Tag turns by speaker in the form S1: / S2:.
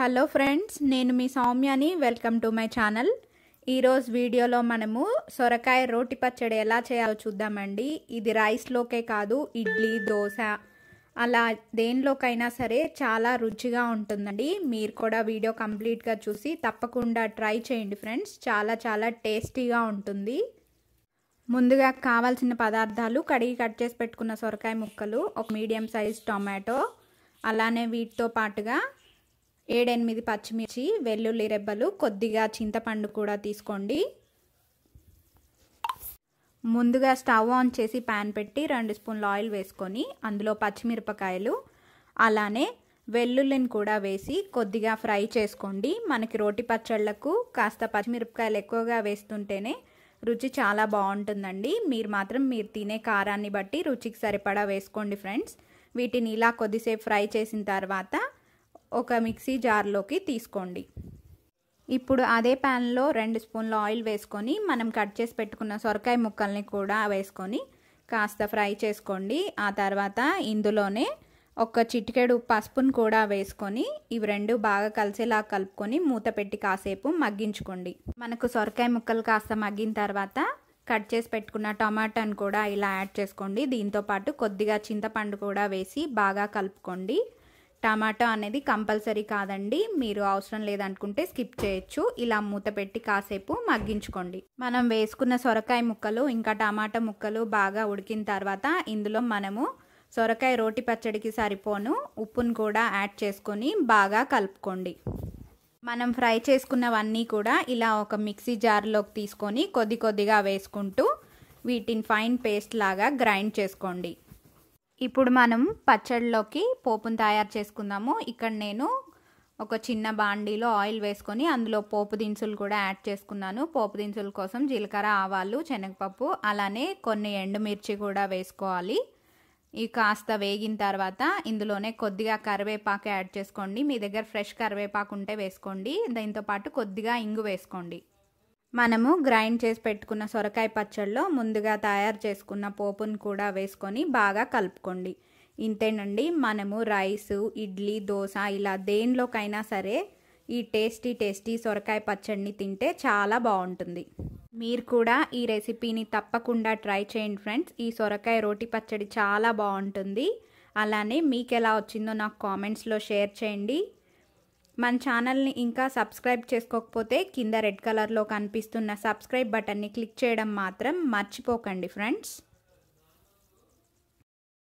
S1: hello friends నేను మీ సౌమ్యని వెల్కమ్ టు మై ఛానల్ ఈరోజు వీడియోలో మనము సొరకాయ రోటి పచ్చడి ఎలా చేయాలో చూద్దామండి ఇది రైస్లోకే కాదు ఇడ్లీ దోశ అలా దేనిలోకైనా సరే చాలా రుచిగా ఉంటుందండి మీరు కూడా వీడియో కంప్లీట్గా చూసి తప్పకుండా ట్రై చేయండి ఫ్రెండ్స్ చాలా చాలా టేస్టీగా ఉంటుంది ముందుగా కావాల్సిన పదార్థాలు కడిగి కట్ చేసి పెట్టుకున్న సొరకాయ ముక్కలు ఒక మీడియం సైజ్ టొమాటో అలానే వీటితో పాటుగా ఏడెనిమిది పచ్చిమిర్చి వెల్లుల్లి రెబ్బలు కొద్దిగా చింతపండు కూడా తీసుకోండి ముందుగా స్టవ్ ఆన్ చేసి ప్యాన్ పెట్టి రెండు స్పూన్లు ఆయిల్ వేసుకొని అందులో పచ్చిమిరపకాయలు అలానే వెల్లుల్లిని కూడా వేసి కొద్దిగా ఫ్రై చేసుకోండి మనకి రోటి పచ్చళ్ళకు కాస్త పచ్చిమిరపకాయలు ఎక్కువగా వేస్తుంటేనే రుచి చాలా బాగుంటుందండి మీరు మాత్రం మీరు తినే కారాన్ని బట్టి రుచికి సరిపడా వేసుకోండి ఫ్రెండ్స్ వీటిని ఇలా కొద్దిసేపు ఫ్రై చేసిన తర్వాత ఒక మిక్సీ జార్లోకి తీసుకోండి ఇప్పుడు అదే ప్యాన్లో రెండు స్పూన్ల ఆయిల్ వేసుకొని మనం కట్ చేసి పెట్టుకున్న సొరకాయ ముక్కల్ని కూడా వేసుకొని కాస్త ఫ్రై చేసుకోండి ఆ తర్వాత ఇందులోనే ఒక చిటికెడు పసుపును కూడా వేసుకొని ఇవి రెండు బాగా కలిసేలా కలుపుకొని మూత పెట్టి కాసేపు మగ్గించుకోండి మనకు సొరకాయ ముక్కలు కాస్త మగ్గిన తర్వాత కట్ చేసి పెట్టుకున్న టమాటాను కూడా ఇలా యాడ్ చేసుకోండి దీంతోపాటు కొద్దిగా చింతపండు కూడా వేసి బాగా కలుపుకోండి టమాటా అనేది కంపల్సరీ కాదండి మీరు అవసరం లేదనుకుంటే స్కిప్ చేయొచ్చు ఇలా మూత పెట్టి కాసేపు మగ్గించుకోండి మనం వేసుకున్న సొరకాయ ముక్కలు ఇంకా టమాటా ముక్కలు బాగా ఉడికిన తర్వాత ఇందులో మనము సొరకాయ రోటి పచ్చడికి సరిపోను ఉప్పును కూడా యాడ్ చేసుకొని బాగా కలుపుకోండి మనం ఫ్రై చేసుకున్నవన్నీ కూడా ఇలా ఒక మిక్సీ జార్లోకి తీసుకొని కొద్ది కొద్దిగా వేసుకుంటూ వీటిని ఫైన్ పేస్ట్ లాగా గ్రైండ్ చేసుకోండి ఇప్పుడు మనం పచ్చడిలోకి పోపును తయారు చేసుకుందాము ఇక్కడ నేను ఒక చిన్న బాండీలో ఆయిల్ వేసుకొని అందులో పోపు దినుసులు కూడా యాడ్ చేసుకున్నాను పోపు దినుసుల కోసం జీలకర్ర ఆవాలు శనగపప్పు అలానే కొన్ని ఎండుమిర్చి కూడా వేసుకోవాలి ఇవి కాస్త వేగిన తర్వాత ఇందులోనే కొద్దిగా కరివేపాకు యాడ్ చేసుకోండి మీ దగ్గర ఫ్రెష్ కరివేపాకు ఉంటే వేసుకోండి దాంతోపాటు కొద్దిగా ఇంగు వేసుకోండి మనము గ్రైండ్ చేసి పెట్టుకున్న సొరకాయ పచ్చడిలో ముందుగా తయారు చేసుకున్న పోపును కూడా వేసుకొని బాగా కలుపుకోండి ఇంతేనండి మనము రైస్ ఇడ్లీ దోశ ఇలా దేనిలోకైనా సరే ఈ టేస్టీ టేస్టీ సొరకాయ పచ్చడిని తింటే చాలా బాగుంటుంది మీరు కూడా ఈ రెసిపీని తప్పకుండా ట్రై చేయండి ఫ్రెండ్స్ ఈ సొరకాయ రోటి పచ్చడి చాలా బాగుంటుంది అలానే మీకు ఎలా వచ్చిందో నాకు కామెంట్స్లో షేర్ చేయండి మన ఛానల్ని ఇంకా సబ్స్క్రైబ్ చేసుకోకపోతే కింద రెడ్ కలర్లో కనిపిస్తున్న సబ్స్క్రైబ్ బటన్ని క్లిక్ చేయడం మాత్రం మర్చిపోకండి ఫ్రెండ్స్